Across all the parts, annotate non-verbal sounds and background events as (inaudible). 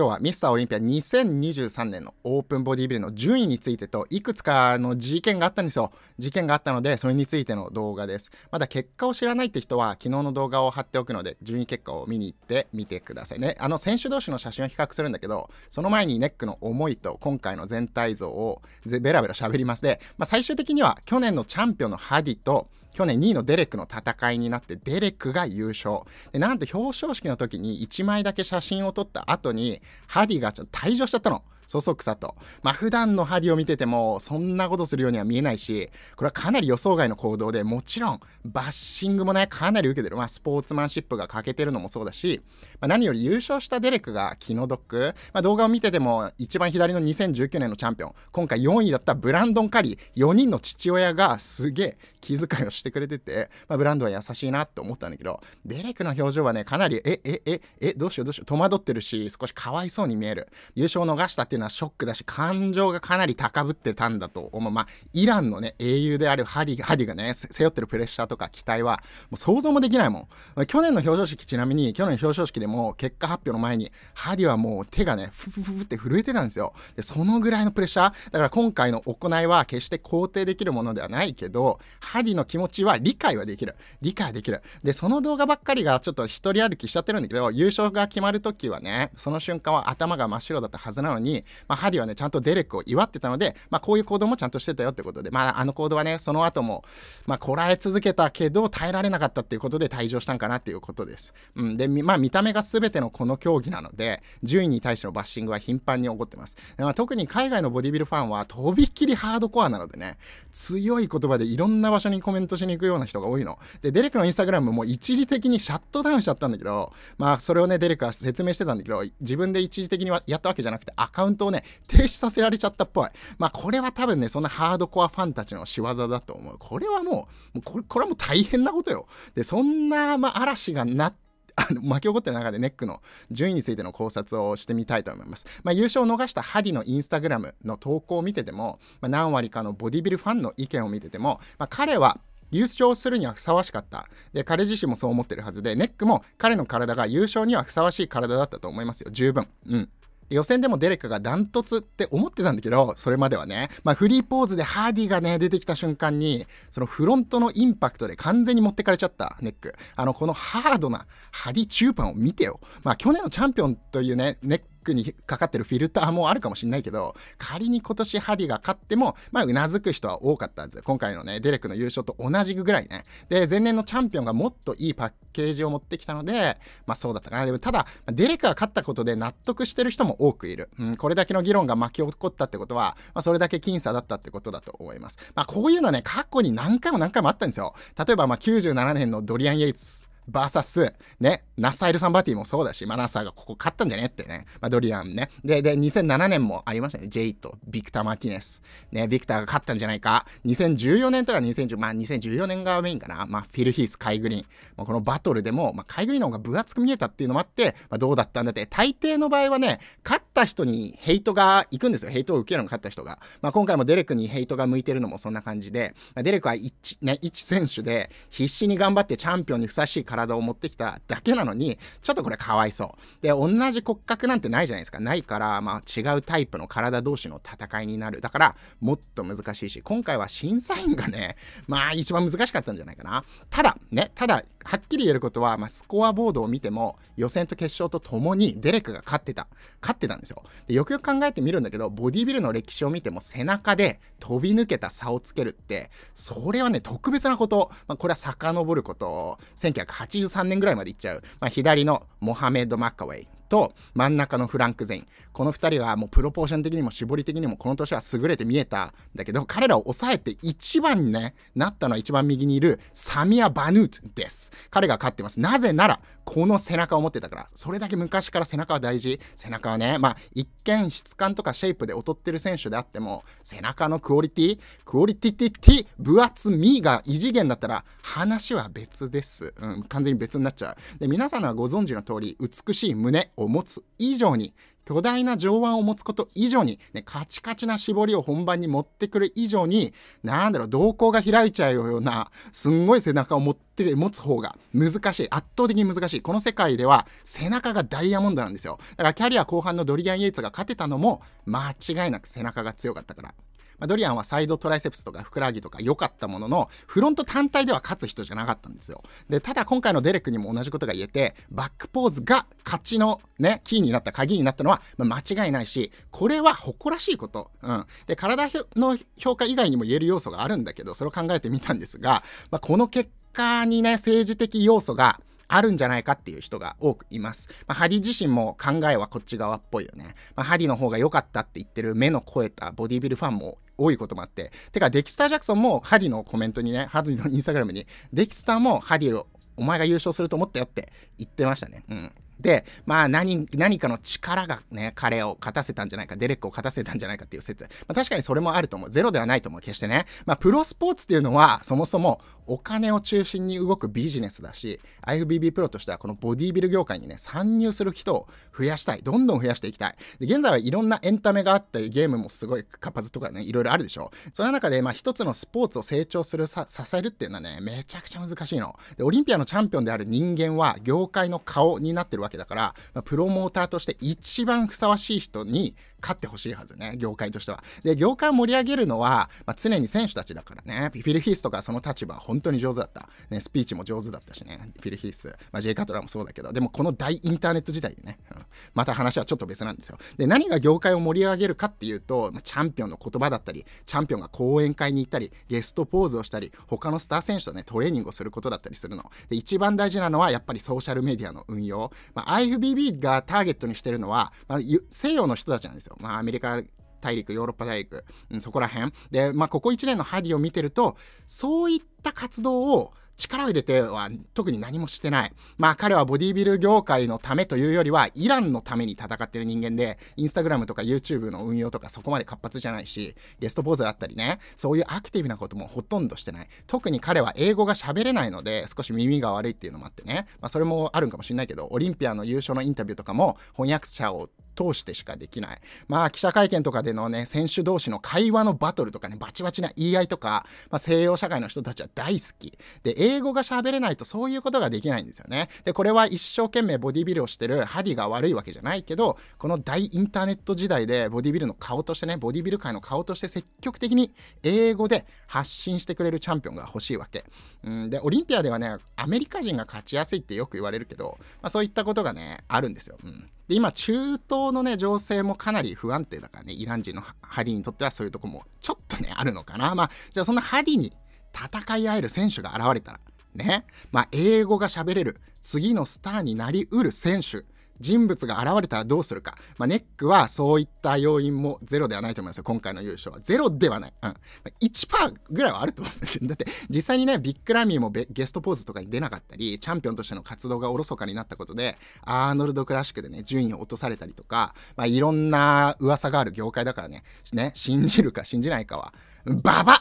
今日はミスターオリンピア2023年のオープンボディビルの順位についてといくつかの事件があったんですよ。事件があったのでそれについての動画です。まだ結果を知らないって人は昨日の動画を貼っておくので順位結果を見に行ってみてくださいね。あの選手同士の写真を比較するんだけどその前にネックの思いと今回の全体像をベラベラ喋りますで、まあ、最終的には去年のチャンピオンのハディと去年2位のデレックの戦いになってデレックが優勝でなんと表彰式の時に1枚だけ写真を撮った後にハディがちょっと退場しちゃったの。そそくさと。まあ、普段の針を見てても、そんなことするようには見えないし、これはかなり予想外の行動で、もちろん、バッシングもね、かなり受けてる。まあ、スポーツマンシップが欠けてるのもそうだし、まあ、何より優勝したデレクが気の毒。まあ、動画を見てても、一番左の2019年のチャンピオン、今回4位だったブランドン・カリー、4人の父親がすげえ気遣いをしてくれてて、まあ、ブランドは優しいなって思ったんだけど、デレクの表情はね、かなり、え、え、え、え、どうしようどうしよう、戸惑ってるし、少しかわいそうに見える。優勝を逃したっていうのはショックだし感情がかなり高ぶってたんだと思うまあイランのね英雄であるハリハディがね背負ってるプレッシャーとか期待はもう想像もできないもん去年の表彰式ちなみに去年の表彰式でも結果発表の前にハディはもう手がねフフフフって震えてたんですよでそのぐらいのプレッシャーだから今回の行いは決して肯定できるものではないけどハディの気持ちは理解はできる理解できるでその動画ばっかりがちょっと一人歩きしちゃってるんだけど優勝が決まる時はねその瞬間は頭が真っ白だったはずなのにまあ、ハリはね、ちゃんとデレックを祝ってたので、まあ、こういう行動もちゃんとしてたよってことで、まあ、あの行動はね、その後も、まあ、こらえ続けたけど、耐えられなかったっていうことで退場したんかなっていうことです。うん。で、まあ、見た目が全てのこの競技なので、順位に対してのバッシングは頻繁に起こってます。まあ、特に海外のボディビルファンは、とびっきりハードコアなのでね、強い言葉でいろんな場所にコメントしに行くような人が多いの。で、デレックのインスタグラムも一時的にシャットダウンしちゃったんだけど、まあ、それをね、デレックは説明してたんだけど、自分で一時的にやったわけじゃなくて、アカウントウントをね、停止させられちゃったっぽい。まあこれは多分ね、そんなハードコアファンたちの仕業だと思う。これはもう、もうこれこれはもう大変なことよ。で、そんな、まあ、嵐がなって、あの巻き起こってる中でネックの順位についての考察をしてみたいと思います。まあ、優勝を逃したハディのインスタグラムの投稿を見てても、まあ、何割かのボディビルファンの意見を見てても、まあ、彼は優勝するにはふさわしかった。で、彼自身もそう思ってるはずで、ネックも彼の体が優勝にはふさわしい体だったと思いますよ。十分。うん。予選でもデレックがダントツって思ってたんだけど、それまではね、まあ、フリーポーズでハーディがね、出てきた瞬間に、そのフロントのインパクトで完全に持ってかれちゃった、ネック。あの、このハードなハィチューパンを見てよ。まあ、去年のチャンピオンというね、ネッククにかかってるフィルターもあるかもしれないけど、仮に今年ハディが勝っても、まあ、うなずく人は多かったはず。今回のね、デレクの優勝と同じぐらいね。で、前年のチャンピオンがもっといいパッケージを持ってきたので、まあそうだったかな。でもただ、デレクが勝ったことで納得してる人も多くいる。うん、これだけの議論が巻き起こったってことは、まあ、それだけ僅差だったってことだと思います。まあこういうのね、過去に何回も何回もあったんですよ。例えば、まあ97年のドリアン・イエイツバーサス、ね、ナッサイル・サンバティもそうだし、まあ、ナッサーがここ勝ったんじゃねってね、まあ、ドリアンね。で、で、2007年もありましたね。ジェイとビクター・マーティネス。ね、ビクターが勝ったんじゃないか。2014年とか2010、まあ、2014年がメインかな。まあ、フィル・ヒース、カイ・グリーン。まあ、このバトルでも、まあ、カイ・グリーンの方が分厚く見えたっていうのもあって、まあ、どうだったんだって、大抵の場合はね、勝った人にヘイトが行くんですよ。ヘイトを受けるの勝った人が。まあ、今回もデレクにヘイトが向いてるのもそんな感じで、まあ、デレクは一、ね、一選手で必死に頑張ってチャンピオンにふさわしい体を持ってきただけなのに、ちょっとこれかわいそう。で、同じ骨格なんてないじゃないですか。ないから、まあ違うタイプの体同士の戦いになる。だから、もっと難しいし、今回は審査員がね、まあ一番難しかったんじゃないかな。ただ、ね、ただ、はっきり言えることは、まあ、スコアボードを見ても予選と決勝とともにデレクが勝ってた勝ってたんですよでよくよく考えてみるんだけどボディビルの歴史を見ても背中で飛び抜けた差をつけるってそれはね特別なこと、まあ、これは遡ること1983年ぐらいまでいっちゃう、まあ、左のモハメド・マッカウェイと真ん中のフランク・ゼインこの2人はもうプロポーション的にも絞り的にもこの年は優れて見えたんだけど彼らを抑えて一番に、ね、なったのは一番右にいるサミア・バヌートです彼が勝ってますなぜならこの背中を持ってたからそれだけ昔から背中は大事背中はねまあ一見質感とかシェイプで劣ってる選手であっても背中のクオリティクオリティティティ分厚みが異次元だったら話は別です、うん、完全に別になっちゃうで皆さんはご存知の通り美しい胸を持つ以上に巨大な上腕を持つこと以上に、ね、カチカチな絞りを本番に持ってくる以上に、なんだろう、瞳孔が開いちゃうような、すんごい背中を持って、持つ方が難しい。圧倒的に難しい。この世界では背中がダイヤモンドなんですよ。だからキャリア後半のドリアン・イエイツが勝てたのも、間違いなく背中が強かったから。まあ、ドリアンはサイドトライセプスとかふくらはぎとか良かったものの、フロント単体では勝つ人じゃなかったんですよ。で、ただ今回のデレクにも同じことが言えて、バックポーズが勝ちのね、キーになった、鍵になったのは、まあ、間違いないし、これは誇らしいこと。うん。で、体の評価以外にも言える要素があるんだけど、それを考えてみたんですが、まあ、この結果にね、政治的要素があるんじゃないかっていう人が多くいます。まあ、ハ自身も考えはこっち側っぽいよね。まあ、ハの方が良かったって言ってる目の肥えたボディビルファンも多いこともあって。てか、デキスター・ジャクソンもハィのコメントにね、ハィのインスタグラムに、デキスターもハリをお前が優勝すると思ったよって言ってましたね。うん。で、まあ何、何かの力がね、彼を勝たせたんじゃないか、デレックを勝たせたんじゃないかっていう説。まあ、確かにそれもあると思う。ゼロではないと思う、決してね。まあ、プロスポーツっていうのは、そもそもお金を中心に動くビジネスだし、IFBB プロとしてはこのボディビル業界にね、参入する人を増やしたい。どんどん増やしていきたい。で、現在はいろんなエンタメがあったり、ゲームもすごい活発とかね、いろいろあるでしょ。その中で、まあ、一つのスポーツを成長する、支えるっていうのはね、めちゃくちゃ難しいの。で、オリンピアのチャンピオンである人間は、業界の顔になってるわけけだから、まあ、プロモーターとして一番ふさわしい人に勝ってほしいはずね、業界としては。で、業界を盛り上げるのは、まあ、常に選手たちだからね、フィル・ヒースとかその立場は本当に上手だった。ね、スピーチも上手だったしね、フィル・ヒース、まあ、J・ カトラーもそうだけど、でもこの大インターネット時代でね、うん、また話はちょっと別なんですよ。で、何が業界を盛り上げるかっていうと、まあ、チャンピオンの言葉だったり、チャンピオンが講演会に行ったり、ゲストポーズをしたり、他のスター選手とね、トレーニングをすることだったりするの。で、一番大事なのはやっぱりソーシャルメディアの運用。まあ、IFBB がターゲットにしてるのは、まあ、西洋の人たちなんですよ。よ。まあ、アメリカ大陸、ヨーロッパ大陸、うん、そこら辺。で、まあ、ここ1年のハディを見てると、そういった活動を力を入れては特に何もしてない。まあ彼はボディビル業界のためというよりはイランのために戦ってる人間で、インスタグラムとか YouTube の運用とかそこまで活発じゃないし、ゲストポーズだったりね、そういうアクティブなこともほとんどしてない。特に彼は英語が喋れないので少し耳が悪いっていうのもあってね、まあそれもあるんかもしれないけど、オリンピアの優勝のインタビューとかも翻訳者を通してしかできない。まあ記者会見とかでのね、選手同士の会話のバトルとかね、バチバチな言い合いとか、まあ、西洋社会の人たちは大好き。で、英語が喋れないとそういうことができないんですよね。で、これは一生懸命ボディビルをしてるハディが悪いわけじゃないけど、この大インターネット時代でボディビルの顔としてね、ボディビル界の顔として積極的に英語で発信してくれるチャンピオンが欲しいわけ。うん、で、オリンピアではね、アメリカ人が勝ちやすいってよく言われるけど、まあ、そういったことがね、あるんですよ。うんで今中東のね情勢もかなり不安定だからねイラン人のハディにとってはそういうとこもちょっとねあるのかなまあじゃあそのハディに戦い合える選手が現れたらねまあ英語が喋れる次のスターになりうる選手人物が現れたらどうするか、まあ、ネックはそういった要因もゼロではないと思いますよ今回の優勝はゼロではない、うん、1%ぐらいはあると思うんですよだって実際にねビッグラミーもゲストポーズとかに出なかったりチャンピオンとしての活動がおろそかになったことでアーノルドクラシックでね順位を落とされたりとか、まあ、いろんな噂がある業界だからねね信じるか信じないかはババ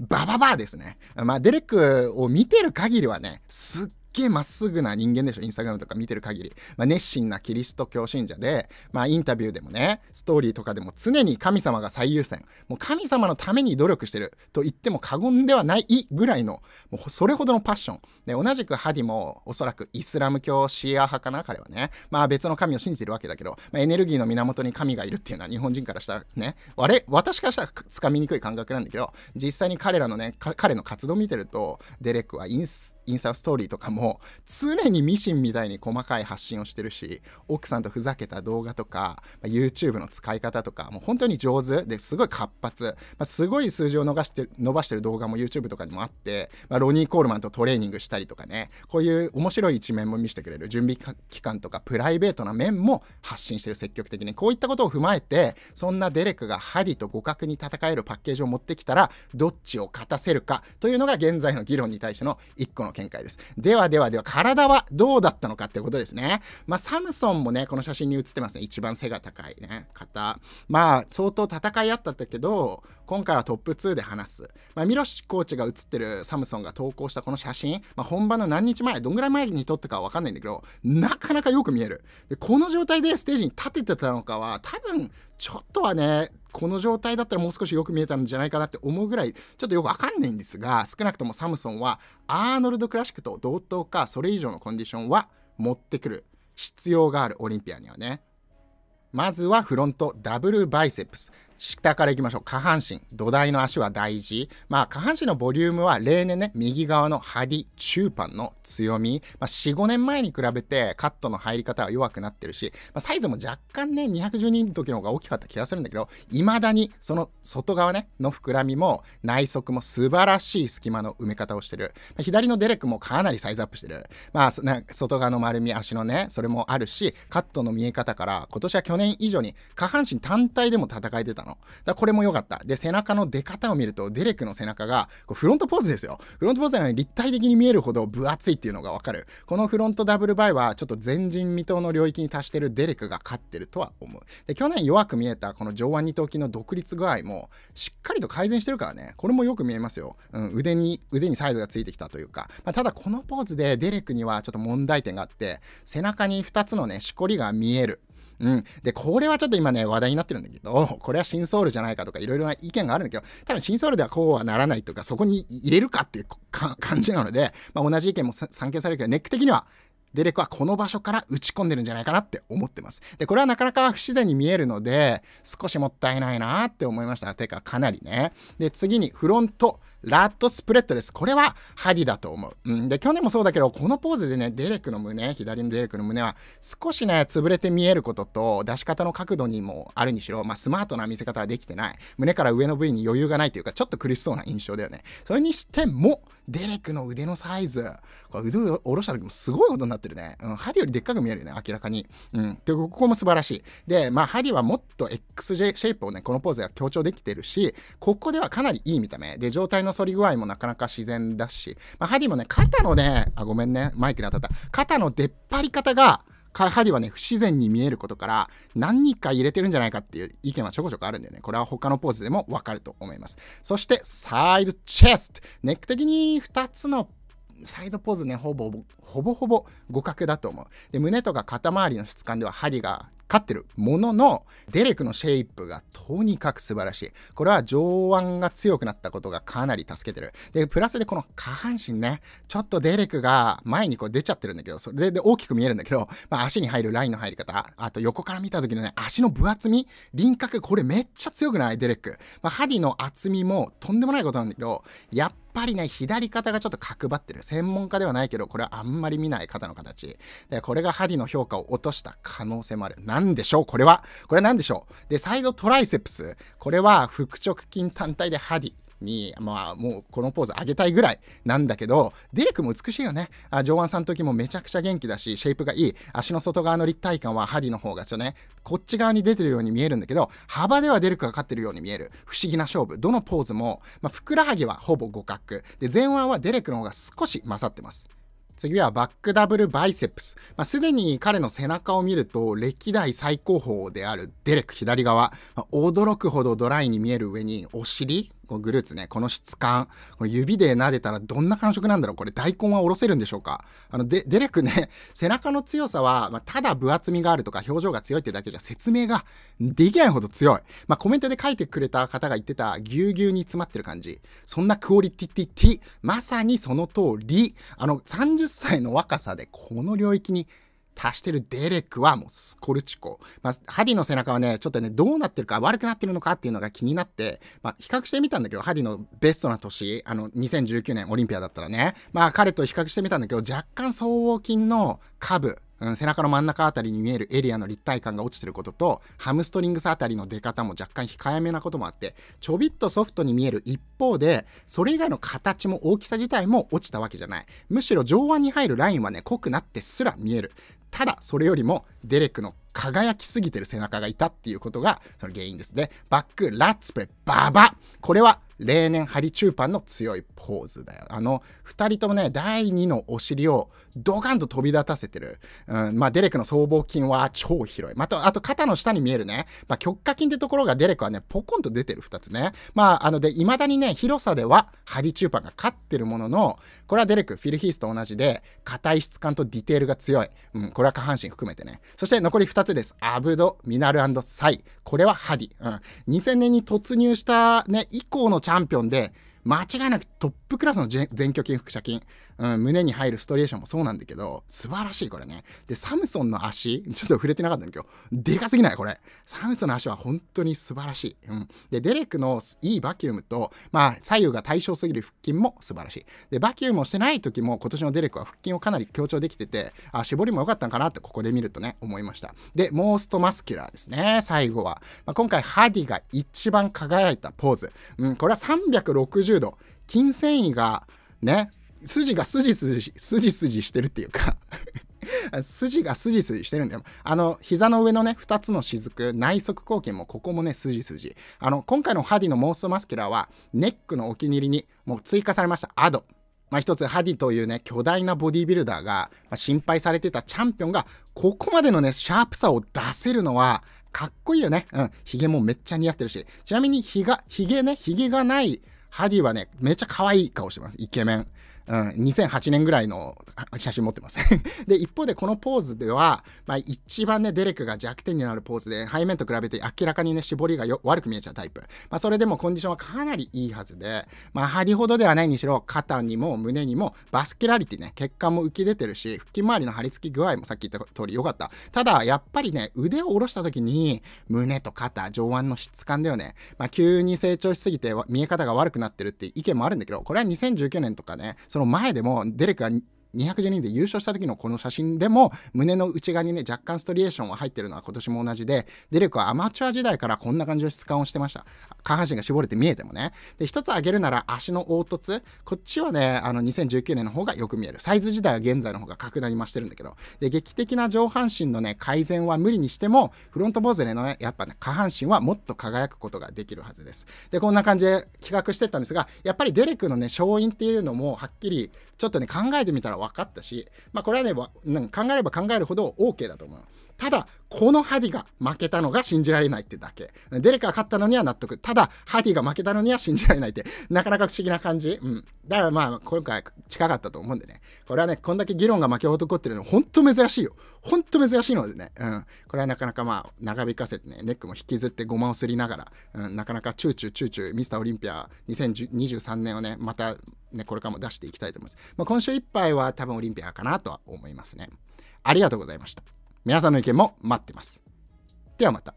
バババですね。まあ、デレックを見てる限りはね、すっげえまっすぐな人間でしょ、インスタグラムとか見てる限り。まあ、熱心なキリスト教信者で、まあ、インタビューでもね、ストーリーとかでも常に神様が最優先。もう神様のために努力してると言っても過言ではないぐらいの、もうそれほどのパッション。で、同じくハディもおそらくイスラム教シーア派かな、彼はね。まあ別の神を信じてるわけだけど、まあ、エネルギーの源に神がいるっていうのは日本人からしたらね、あれ私からしたらつかみにくい感覚なんだけど、実際に彼らのね、彼の活動見てると、デレックはインスインスタストーリーとかも常にミシンみたいに細かい発信をしてるし奥さんとふざけた動画とか、ま YouTube の使い方とかもう本当に上手ですごい活発、まあ、すごい数字を伸ばして伸ばしてる動画も YouTube とかにもあって、まあ、ロニー・コールマンとトレーニングしたりとかねこういう面白い一面も見せてくれる準備期間とかプライベートな面も発信してる積極的にこういったことを踏まえてそんなデレクがハと互角に戦えるパッケージを持ってきたらどっちを勝たせるかというのが現在の議論に対しての1個の見解です。ではではでは、体はどうだったのかってことですね。まあ、サムソンもね、この写真に写ってますね。一番背が高いね、方。まあ、相当戦いあったんだけど、今回はトップ2で話す。まあ、ミロシコーチが写ってるサムソンが投稿したこの写真、まあ、本番の何日前、どんぐらい前に撮ったかわかんないんだけど、なかなかよく見える。で、この状態でステージに立ててたのかは、多分、ちょっとはね、この状態だったらもう少しよく見えたんじゃないかなって思うぐらいちょっとよくわかんないんですが少なくともサムソンはアーノルド・クラシックと同等かそれ以上のコンディションは持ってくる必要があるオリンピアにはねまずはフロントダブルバイセプス下からいきましょう下半身土台の足は大事、まあ、下半身のボリュームは例年ね右側のハディ中盤の強み、まあ、45年前に比べてカットの入り方は弱くなってるし、まあ、サイズも若干ね212の時の方が大きかった気がするんだけど未だにその外側ねの膨らみも内側も素晴らしい隙間の埋め方をしてる、まあ、左のデレックもかなりサイズアップしてる、まあ、外側の丸み足のねそれもあるしカットの見え方から今年は去年以上に下半身単体でも戦えてたったの。だこれも良かった。で、背中の出方を見ると、デレクの背中が、フロントポーズですよ。フロントポーズなのに立体的に見えるほど分厚いっていうのがわかる。このフロントダブルバイは、ちょっと前人未到の領域に達してるデレクが勝ってるとは思う。で、去年弱く見えたこの上腕二頭筋の独立具合も、しっかりと改善してるからね。これもよく見えますよ。うん、腕に、腕にサイズがついてきたというか。まあ、ただ、このポーズでデレクにはちょっと問題点があって、背中に2つのね、しこりが見える。うん。で、これはちょっと今ね、話題になってるんだけど、(laughs) これは新ソウルじゃないかとか、いろいろな意見があるんだけど、多分新ソウルではこうはならないとか、そこに入れるかっていう感じなので、まあ、同じ意見も散見されるけど、ネック的には、デレクはこの場所から打ち込んでるんじゃないかなって思ってます。で、これはなかなか不自然に見えるので、少しもったいないなって思いました。てか、かなりね。で、次にフロント。ラットスプレッドです。これは針だと思う。うん、で、去年もそうだけど、このポーズでね、デレックの胸、左のデレックの胸は少しね、潰れて見えることと、出し方の角度にもあるにしろ、まあ、スマートな見せ方はできてない。胸から上の部位に余裕がないというか、ちょっと苦しそうな印象だよね。それにしても、デレクの腕のサイズ。これ腕を下ろした時もすごいことになってるね。うん、ハディよりでっかく見えるよね、明らかに。うん。で、ここも素晴らしい。で、まあ、ハディはもっと X j シェイプをね、このポーズが強調できてるし、ここではかなりいい見た目。で、状態の反り具合もなかなか自然だし、まあ、ハディもね、肩のね、あ、ごめんね、マイクに当たった。肩の出っ張り方が、針はね、不自然に見えることから、何人か入れてるんじゃないかっていう意見はちょこちょこあるんでね、これは他のポーズでもわかると思います。そして、サイドチェスト。ネック的に2つのサイドポーズね、ほぼ、ほぼほぼ互角だと思う。で、胸とか肩周りの質感では針が勝ってるものの、デレクのシェイプがとにかく素晴らしい。これは上腕が強くなったことがかなり助けてる。で、プラスでこの下半身ね、ちょっとデレクが前にこう出ちゃってるんだけど、それで大きく見えるんだけど、まあ、足に入るラインの入り方、あと横から見た時のね、足の分厚み、輪郭、これめっちゃ強くないデレック。まあ、針の厚みもとんでもないことなんだけど、やっぱやっぱりね、左肩がちょっと角張ってる。専門家ではないけど、これはあんまり見ない肩の形。で、これが針の評価を落とした可能性もある。でしょうこれは。これは何でしょうで、サイドトライセプス。これは腹直筋単体で針。に、まあ、もうこのポーズ上げたいぐらいなんだけど、デレクも美しいよね。あ上腕さんの時もめちゃくちゃ元気だし、シェイプがいい。足の外側の立体感は針の方がちょね、こっち側に出てるように見えるんだけど、幅ではデレクが勝ってるように見える。不思議な勝負。どのポーズも、まあ、ふくらはぎはほぼ互角。で、前腕はデレクの方が少し勝ってます。次はバックダブルバイセプス。まあ、すでに彼の背中を見ると、歴代最高峰であるデレク左側、まあ、驚くほどドライに見える上に、お尻このグルーツね、この質感、この指で撫でたらどんな感触なんだろうこれ大根はおろせるんでしょうかあの、で、デレクね、(laughs) 背中の強さは、まあ、ただ分厚みがあるとか表情が強いってだけじゃ説明ができないほど強い。まあ、コメントで書いてくれた方が言ってたぎゅうぎゅうに詰まってる感じ。そんなクオリティティティ、まさにその通り、あの、30歳の若さでこの領域に足してるデレックはもうスコルチコ。まあ、ハディの背中はね、ちょっとね、どうなってるか、悪くなってるのかっていうのが気になって、まあ、比較してみたんだけど、ハディのベストな年、あの、2019年オリンピアだったらね、まあ、彼と比較してみたんだけど、若干僧帽筋の下部、うん、背中の真ん中あたりに見えるエリアの立体感が落ちてることとハムストリングスあたりの出方も若干控えめなこともあってちょびっとソフトに見える一方でそれ以外の形も大きさ自体も落ちたわけじゃないむしろ上腕に入るラインはね濃くなってすら見えるただそれよりもデレックの輝きすぎてる背中がいたっていうことがその原因ですね。バック、ラッツプレ、ババこれは例年ハリチューパンの強いポーズだよ。あの、二人ともね、第二のお尻をドカンと飛び立たせてる。うん、まあ、デレクの僧帽筋は超広い。また、あと肩の下に見えるね、まあ、極下筋ってところがデレクはね、ポコンと出てる二つね。まあ、あの、で、未だにね、広さではハリチューパンが勝ってるものの、これはデレク、フィルヒースと同じで、硬い質感とディテールが強い。うん、こラ下半身含めてね。そして残り2つです。アブド、ミナルサイ。これはハディ。うん。2000年に突入したね、以降のチャンピオンで、間違いなくトップクラスの全鋸筋、腹斜筋。うん、胸に入るストレーションもそうなんだけど、素晴らしいこれね。で、サムソンの足、ちょっと触れてなかったんだけど、でかすぎないこれ。サムソンの足は本当に素晴らしい。うん。で、デレクのいいバキュームと、まあ、左右が対称すぎる腹筋も素晴らしい。で、バキュームをしてない時も、今年のデレクは腹筋をかなり強調できてて、あ、絞りも良かったんかなって、ここで見るとね、思いました。で、モーストマスキュラーですね、最後は。まあ、今回、ハディが一番輝いたポーズ。うん、これは360度。筋繊維がね、筋が筋筋、筋筋してるっていうか (laughs) 筋が筋筋してるんだよ。あの、膝の上のね、2つの雫、内側後筋もここもね、筋筋。あの、今回のハディのモストマスキュラーは、ネックのお気に入りにもう追加されました、アド。まあ、一つハディというね、巨大なボディビルダーが、まあ、心配されてたチャンピオンが、ここまでのね、シャープさを出せるのは、かっこいいよね。うん。ヒゲもめっちゃ似合ってるし。ちなみに、ヒが、ヒゲね、ヒゲがないハディはね、めっちゃ可愛い顔してます。イケメン。うん、2008年ぐらいの写真持ってます (laughs) で、一方でこのポーズでは、まあ、一番ね、デレクが弱点になるポーズで、背面と比べて明らかにね、絞りが悪く見えちゃうタイプ。まあ、それでもコンディションはかなりいいはずで、まあ、針ほどではないにしろ、肩にも胸にもバスキュラリティね、血管も浮き出てるし、腹筋周りの張り付き具合もさっき言った通り良かった。ただ、やっぱりね、腕を下ろした時に、胸と肩、上腕の質感だよね。まあ、急に成長しすぎて見え方が悪くなってるって意見もあるんだけど、これは2019年とかね、その前でもデレクが2 1 2人で優勝した時のこの写真でも胸の内側にね若干ストリエーションは入ってるのは今年も同じでデレクはアマチュア時代からこんな感じの質感をしてました下半身が絞れて見えてもねで一つ挙げるなら足の凹凸こっちはねあの2019年の方がよく見えるサイズ自体は現在の方が格段に増してるんだけどで劇的な上半身のね改善は無理にしてもフロントボーズレのねやっぱね下半身はもっと輝くことができるはずですでこんな感じで比較してったんですがやっぱりデレクのね勝因っていうのもはっきりちょっとね考えてみたら分かったし、まあ、これはね考えれば考えるほど OK だと思うただこのハディが負けたのが信じられないってだけデレカが勝ったのには納得ただハディが負けたのには信じられないってなかなか不思議な感じうんだからまあ今回近かったと思うんでねこれはねこんだけ議論が負け男ってるのほんと珍しいよほんと珍しいのでねうんこれはなかなかまあ長引かせてねネックも引きずってごまをすりながら、うん、なかなかチューチューチューチューミスターオリンピア2023年をねまたねこれからも出していきたいと思います、まあ、今週いっぱいは多分オリンピアかなとは思いますねありがとうございました皆さんの意見も待ってます。ではまた。